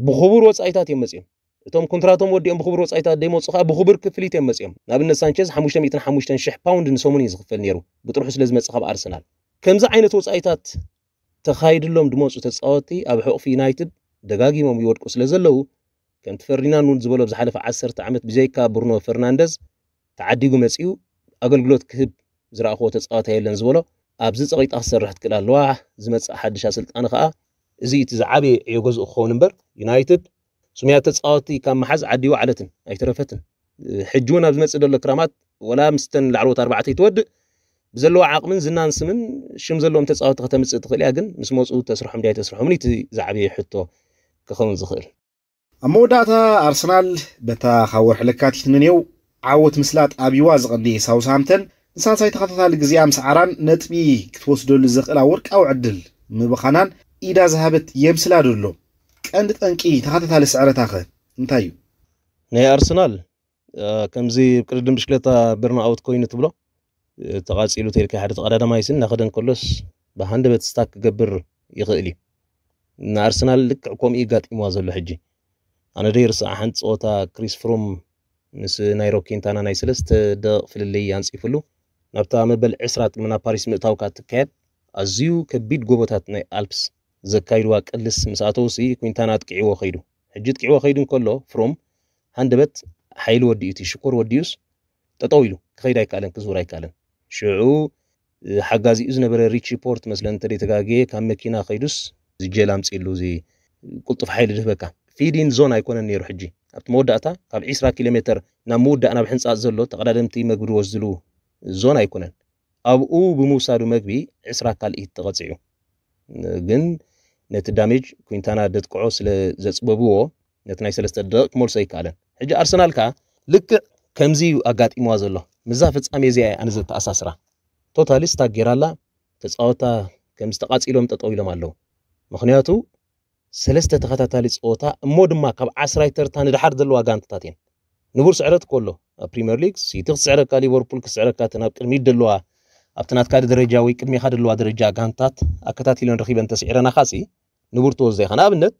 ብኽቡር ወፃኢታት እዮም መፅኦም እቶም ኮንትራቶም ወዲኦም ብኽቡር ወፃኢታት ደይመፁ ከዓ ብኽቡር ክፍሊት እዮም መፅኦም ንኣብነት ሳንቸዝ 505,000 ፓውንድ ንሰሙን እዩ ዝኽፈል ነይሩ ብጥርሑ ስለ ዝመፅእ ካብ ኣርሰናል ከምዚ ዓይነት ወፃኢታት ተኻይድሎም ድመፁ ተፃወቲ ኣብ ሕቑፊ ዩናይትድ ደጋጊሞም ይወድቁ ስለ ዘለዉ ከምቲ ፈርዲናንድ እውን ዝበሎ ብዝሓለፈ 10 ዓመት ብዘይካ ብሩኖ ፈርናንደዝ ተዓዲጉ መፅኡ ኣገልግሎት ክህብ ዝረእኽቦ ተፃዋታ የለን ዝበሎ ኣብዚ ፀቂጣ ክሰርሕ ትክእል ኣለዋ ዝመፅእ ሓድሽ ኣሰልጣኒ ከዓ እዚ እቲ ዝዓበየ ዕዮ ገዝኡ ክኸውን እምበር ዩናይትድ ስሙያ ተፃወቲ ካብ መሓዝ ዓዲዩ ዓለትን ኣይተረፈትን ሕጂ እውን ኣብ ዝመፅእ ዘሎ ክራማት ወላ ምስተን ላዕለዎት ኣርባዕተ ይትወድእ ብዘለዋ ዓቕምን ዝናን ስምን ሽም ዘለዎም ተፃወቲ ከተምፅእ ትኽእል እያ ግን ምስ መፁ ተስርሖም ድያ ተስርሖምን እቲ ዝዓበየ ሕቶ ክኸውን ዝኽእል ኣብ መወዳእታ ኣርሰናል በታ ካብ ወርሒ ለካቲት ንኔው ዓወት ምስላጥ ኣብይዋ ዝቐንየ ሳውስሃምተን ንሳንሳይ ተኸታታሊ ግዜ ምስ ዓራን ነጥቢ ክትወስደሉ ዘኽእላ ወርቃዊ ዕድል ምብኻናን إذا ذهبت يبسلا دولو كانت أنكي تخطت على سعر تاخر انتايو ناي أرسنال كمزي بقدم بشكلة برنا أوت كوين تبلو تغاسيلو تيركي حدث قرادة ما يسن ناخدن كلوس بهاند بتستاك قبر يغلي ንኣርሰናል ልክዕ ከምኡ ጋጢምዋ ዘሎ ሕጂ ኣነ ደ ይርስዕ ሓንቲ ፀወታ ክሪስ ፍሮም ምስ ናይ ሮኬንታና ናይ ሰለስተ ደቕ ፍልልይ ኣንፂፉሉ ናብታ መበል 20 ጥምና ፓሪስ ምእታውካ ትካየድ ኣዝዩ ከቢድ ጎቦታት ናይ ኣልፕስ ዘካይድዋ ቅልስ ምስ ኣተውሲ ኩንታን ኣጥቂዕዎ ኸይዱ ሕጂ ጥቂዕዎ ኸይዱ እንከሎ ፍሮም ሃንደበት ሓይሊ ወዲኡ እቲ ሽኮር ወዲዩስ ጠጠው ኢሉ ክኸይድ ኣይከኣለን ክዝውር ኣይከኣለን ሽዑ ሓጋዚኡ ዝነበረ ሪቺ ፖርት መስለ እንተደይ ተጋገየ ካብ መኪና ኸይዱስ ዝጀል ኣምፂሉ እዚ ቁልጡፍ ሓይሊ ድህበካ ፊዲን ዞን ኣይኮነን ነይሩ ሕጂ ኣብቲ መወዳእታ ካብ 20 ኪሎ ሜትር ናብ መወዳእ ናብ ሕንፃ ዘሎ ተቐዳደምቲ መግቢ ድወስድሉ ዞን ኣይኮነን ኣብኡ ብምውሳዱ መግቢ 20 ካልኢት ተቐፂዑ ግን ነቲ ዳሜጅ ኩንታና ደጥቅዖ ስለ ዘፅበብዎ ነቲ ናይ ሰለስተ ደቂ ክመልሶ ኣይከኣለን ሕጂ ኣርሰናል ከዓ ልክዕ ከምዚ እዩ ኣጋጢምዋ ዘሎ ምዛ ፍፃሜ እዚኣ ኣነ ዘተኣሳስራ ቶታሊ ስታገራላ ተፃወታ ከም ዝተቃፂሎም ጠጠው ኢሎም ኣለው ምክንያቱ ሰለስተ ተኸታታሊ ፀወታ እሞ ድማ ካብ ዓስራይ ተርታ ንድሓር ዘለዋ ጋንታታት እየን ንቡር ስዕረት ከሎ ኣብ ፕሪምየር ሊግ ሲቲ ክስዕረካ ሊቨርፑል ክስዕረካ እቲ ናብ ቅድሚት ዘለዋ ኣብቲ ደረጃ ወይ ቅድሚኻ ድልዋ ደረጃ ጋንታት ኣከታቲለን ረኺበን ተስዒረና ኻፂ ንቡር ተወዛ ኢኻ ንኣብነት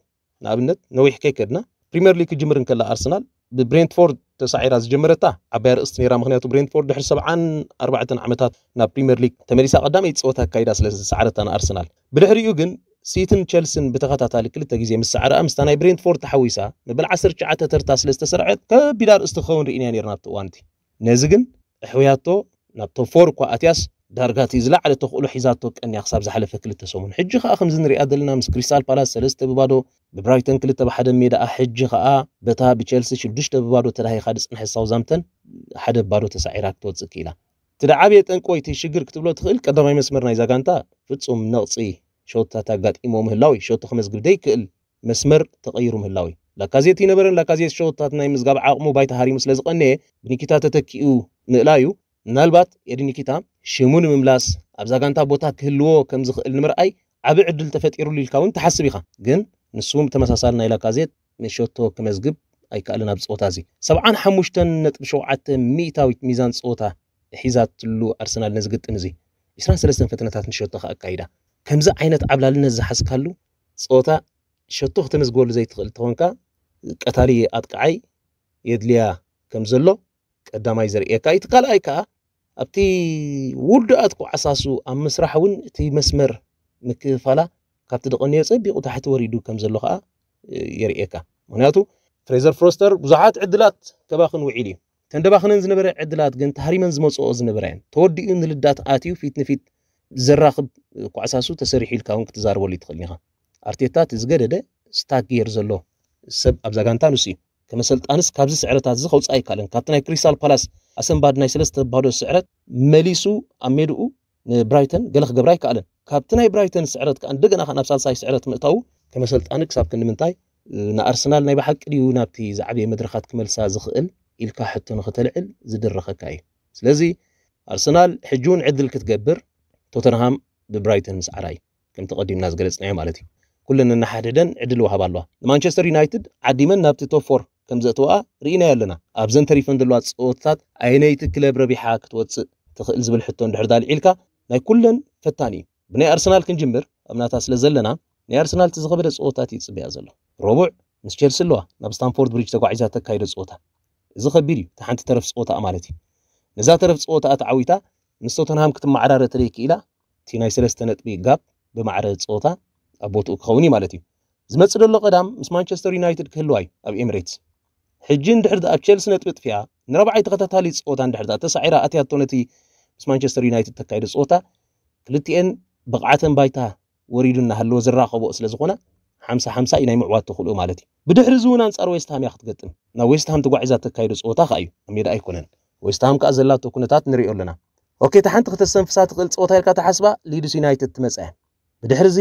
ንኣብነት ነዊሕ ከይከድና ፕሪምየር ሊግ ክጅምር እንከላ ኣርሰናል ብብሬንትፎርድ ተሳዒራ ዝጀመረታ ዓባይ ርእስቲ ነይራ ምክንያቱ ብሬንትፎርድ ድሕሪ ሰብዓን ኣርባዕተን ዓመታት ናብ ፕሪምየር ሊግ ተመሊሳ ቀዳመይ ፀወታ ኣካይዳ ስለ ዝሰዓረታ ንኣርሰናል ብድሕሪኡ ግን ሲትን ቸልስን ብተኸታታሊ ክልተ ግዜ ምስ ሰዕረአ ምስታ ናይ ብሬንትፎርድ ተሓዊሳ ንብል 19 ተርታ ስለ ዝተሰርዐት ከቢዳ ርእስቲ ክኸውን ርኢና ነርና እቲ እዋንቲ ነዚ ግን ኣሕውያቶ ናብ ቶፕ ፎር እኳ ኣትያስ دارغات يزلعل تخلو حيزاتك أن يخصاب زحل فكل التسومن حج خا خمس نري أدلنا مس كريستال بالاس سلست ببادو ببرايتن كل تبع حدا ميدا أحج آه، خا آه، بتا بتشيلسي شدش ببادو ترى هي خادس نحس صوزامتن حدا ببادو تسعيرك توز كيلا ترى عبيت أن كويت شجر كتبلو تخيل كده ما يمسمرنا إذا كان تا فتصوم نقصي شو تتجد إمام هلاوي شو تخمس جدي كل مسمر تغيره هلاوي لا كازيتي نبرن لا كازيت شو تتنايمز قبل عقمو بيت هاري مسلزق أني بنكتات تكيو ምናልባት የድኒኪታ ሽሙ ንምምላስ ኣብዛ ጋንታ ቦታ ክህልዎ ከም ዝኽእል ንምርኣይ ዓብዪ ዕድል ተፈጢሩሉ ኢልካ እውን ትሓስብ ኢኻ ግን ንሱ ብተመሳሳሊ ናይ ላካዜት ምሸቶ ክመዝግብ ኣይከኣልን ኣብ ፀወታ እዚ 75.7 ሚእታዊት ሚዛን ፀወታ ሒዛትሉ ኣርሰናል ነዚ ግጥም እዚ 23 ፈተነታት ንሸቶ ከዓ ኣካይዳ ከምዚ ዓይነት ዓብላልነት ዝሓስካሉ ፀወታ ሸቶ ክተመዝግበሉ ዘይትኽእል እትኾንካ ቀታሊ ኣጥቃዓይ የድልያ ከም ዘሎ قدامي زريئكا يتقال ايكا ابتي ود اتقو عصاصو ام مسرحون تي مسمر مكفالا كابت دقن يصيب يقو تحت وريدو كمزلوخا يريئكا مناتو فريزر فروستر بزاعات عدلات كباخن وعيلي تندباخن انزنبرا عدلات قن تهري من زموصو ازنبراين تودي ان للدات آتيو فيت نفيت زراخب قو عصاصو تسريحي الكاون كتزار ولي تخلنيها ارتيتات ازقرده ستاك يرزلو سب ابزاقان تانو سيب كما أنس كابز سعرتات زي خوص اي كالن كابتن اي كريسال بالاس اسم بعد ناي سلسة بادو سعرت مليسو اميرو برايتن جلخ قبراي كالن كابتن اي برايتن سعرت كان دقنا خان نفسال ساي سعرت مقتاو كما سلطانس كساب كن منتاي نا ارسنال ناي بحق ليو نابتي زعبي مدرخات كمل سازخ ال الكا حتى نخت العل زد الرخكاي سلزي ارسنال حجون عدل كتقبر توتنهام ببرايتن سعراي كم تقدم ناس قلت نعم مالتي كلنا نحددن عدل وهاب الله مانشستر يونايتد عديمن نابتي توب 4 كم زتوا رينا لنا ابزن تريفن دلوا صوتات عينيت كلب ربي حاك توتس تخلز حتو دحر دال علكا ناي كلن فتاني بناي ارسنال كنجمر امناتا سلا زلنا ناي ارسنال تزغبر صوتات يصبيا زلو ربع ምስ ቸልሲ ኣለዋ ናብ ስታንፎርድ ብሪጅ ተጓዒዛ ተካይደ ፀወታ እዚ ከቢድ እዩ እቲ ሓንቲ ተረፍ ፀወታ ማለት እዩ ነዛ ተረፍ ፀወታ ተዓዊታ ምስ ቶተንሃም ክትመዓራረ ተደይ ክኢላ እቲ ናይ ሰለስተ ነጥቢ ኣብ ቦትኡ ክኸውን እዩ ማለት እዩ ዝመፅእ ዘሎ ቀዳም ምስ ማንቸስተር ዩናይትድ ክህልዋ እዩ ኣብ ኤሚሬትስ ሕጂ እንድሕር ኣብ ቸልሲ ነጥቢ ጥፊያ ንረብዓይ ተኸታታሊ ፀወታ እንድሕር ተሳዒራ ኣትያቶ ነቲ ምስ ማንቸስተር ዩናይትድ ተካይደ ፀወታ ክልቲኤን ብቕዓተን ባይታ ወሪዱ እናሃለዎ ዝራኸቦ ስለ ዝኾነ ሓምሳ ሓምሳ እዩ ናይ ምዕዋት ትኽእልኡ ማለት እዩ ብድሕሪ እዚ እውን ኣንጻር ዌስትሃም እያ ክትገጥም ናብ ዌስትሃም ተጓዒዛ ተካይዶ ፀወታ ኸ እዩ ኣብ ሜዳ ኣይኮነን ዌስትሃም ከዓ ዘላቶ ኩነታት ንሪኦ ኣለና ኦኬ እታ ሓንቲ ክተሰንፍሳ ትኽእል ፀወታ ኢልካ ተሓስባ ሊድስ ዩናይትድ ትመፅአ ብድሕሪ እዚ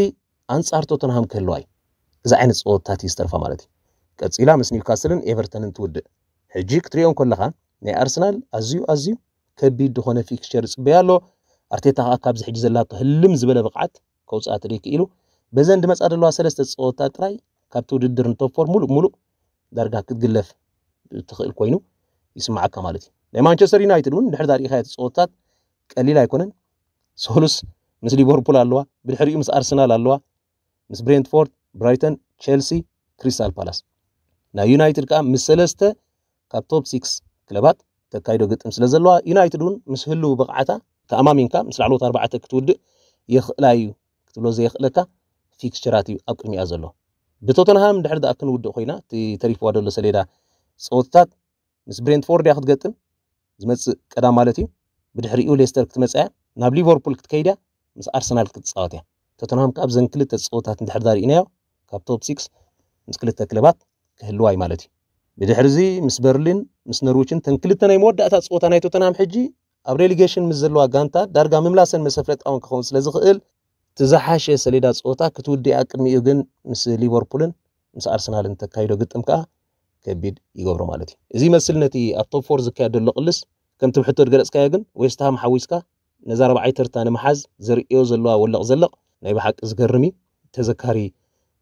أنصار توتنهام كلواي إذا عينت صوت تاتي استرفا مالتي كتسيلا مس نيوكاسلن إيفرتون تود هجيك تريون كلها ني أرسنال أزيو أزيو كبيد دخون فيكشيرز بيالو أرتيتا أكابز حجز الله تهلم زبالة بقعت كوس أتريك إلو بزند مس أدلو أسلس تصوت تاتراي كابتو ديدرن توفور مولو مولو دارغا كتقلف تخيل كوينو يسمعك مالتي لي مانشستر يونايتد ون دحر داري خايت صوتات قليل ايكونن سولوس مثل ليفربول الله بالحريم مس ارسنال الله ምስ ብሬንትፎርድ ብራይተን ቸልሲ ክሪስታል ፓላስ ናይ ዩናይትድ ከዓ ምስ ሰለስተ ካብ ቶፕ ሲክስ ክለባት ተካይዶ ግጥም ስለ ዘለዋ ዩናይትድ እውን ምስ ህልው ብቕዓታ ተኣማሚንካ ምስ ላዕሎት ኣርባዕተ ክትውድእ የኽእላ እዩ ክትብሎ ዘየኽእለካ ፊክስቸራት እዩ ኣብ ቅድሚያ ዘሎ ብቶተንሃም ድሕር ድኣ ክንውድእ ኮይና እቲ ተሪፍዋ ዘሎ ሰሌዳ ፀወትታት ምስ ብሬንትፎርድ እያ ክትገጥም ዝመፅእ ቀዳም ማለት እዩ ብድሕሪኡ ሌስተር ክትመፅያ ናብ ሊቨርፑል ክትከይድያ ምስ ኣርሰናል ክትፃወት እያ ቶተንሃም ካብዘን ክልተ ፀወታት እንድሕር ዳርኢናዮ ካብ ቶፕ ሲክስ ምስ ክልተ ክለባት ክህልዋ እዩ ማለት እዩ ብድሕሪ እዚ ምስ በርሊን ምስ ኖርዊችን ተን ክልተ ናይ መወዳእታ ፀወታ ናይ ቶተንሃም ሕጂ ኣብ ሬሊጌሽን ምስ ዘለዋ ጋንታ ዳርጋ ምምላሰን መሰፍለጣውን ክኸውን ስለ ዝኽእል ትዝሓሸ ሰሌዳ ፀወታ ክትውድኣ ቅድሚኡ ግን ምስ ሊቨርፑልን ምስ ኣርሰናልን ተካይዶ ግጥም ከዓ ከቢድ ይገብሮ ማለት እዩ እዚ መስል ነቲ ኣብ ቶፕ ፎር ዝካየድ ዘሎ ቅልስ ከምቲ ብሕቶ ዝገለፅካዮ ግን ዌስትሃም ሓዊስካ ነዛ ረብዓይ ተርታ ንምሓዝ ዝርእዮ ዘለዋ ወለቕ ዘለቕ ናይ ብሓቂ ዝገርም እዩ ተዘካሪ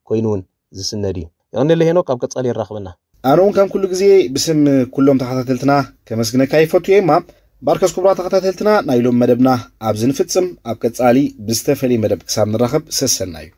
ኮይኑ እውን ዝስነድ እዩ ይቕኒለ ሄኖክ ኣብ ቀጻሊ ይራኽበና ኣነ እውን ከም ኩሉ ግዜ ብስም ኩሎም ተኸታተልትና ከመስግነካ ይፈትዮ እማ ባርከስ ክቡራ ተኸታተልትና ናይሎም መደብና ኣብዚ ንፍጽም ኣብ ቀጻሊ ብዝተፈለየ መደብ ክሳብ ንራኸብ ሰሰና እዩ